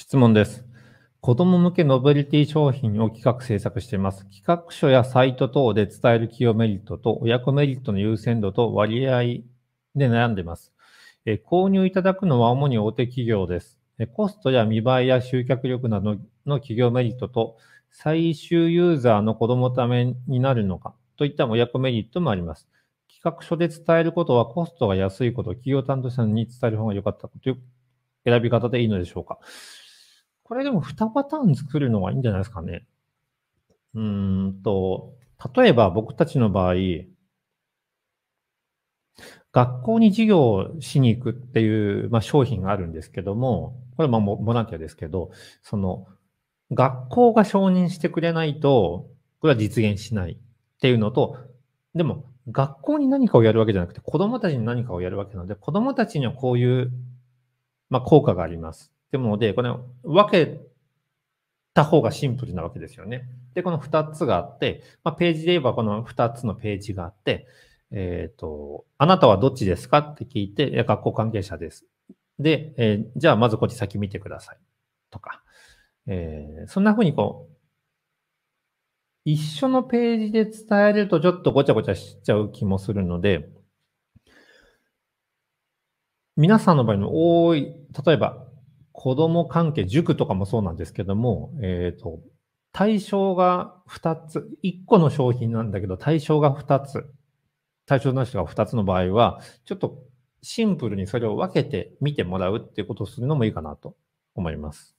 質問です。子供向けノベルティ商品を企画制作しています。企画書やサイト等で伝える企業メリットと親子メリットの優先度と割合で悩んでいます。え購入いただくのは主に大手企業です。コストや見栄えや集客力などの企業メリットと最終ユーザーの子供ためになるのかといった親子メリットもあります。企画書で伝えることはコストが安いこと、企業担当者に伝える方が良かったという選び方でいいのでしょうか。これでも2パターン作るのはいいんじゃないですかね。うんと、例えば僕たちの場合、学校に授業をしに行くっていう、まあ、商品があるんですけども、これはまあボランティアですけど、その学校が承認してくれないと、これは実現しないっていうのと、でも学校に何かをやるわけじゃなくて、子供たちに何かをやるわけなので、子供たちにはこういう、まあ、効果があります。ってもので、これ分けた方がシンプルなわけですよね。で、この2つがあって、まあ、ページで言えばこの2つのページがあって、えっ、ー、と、あなたはどっちですかって聞いて、いや学校関係者です。で、えー、じゃあまずこっち先見てください。とか、えー、そんな風にこう、一緒のページで伝えるとちょっとごちゃごちゃしちゃう気もするので、皆さんの場合の多い、例えば子供関係、塾とかもそうなんですけども、えっ、ー、と、対象が2つ、1個の商品なんだけど、対象が2つ、対象なしが2つの場合は、ちょっとシンプルにそれを分けて見てもらうっていうことをするのもいいかなと思います。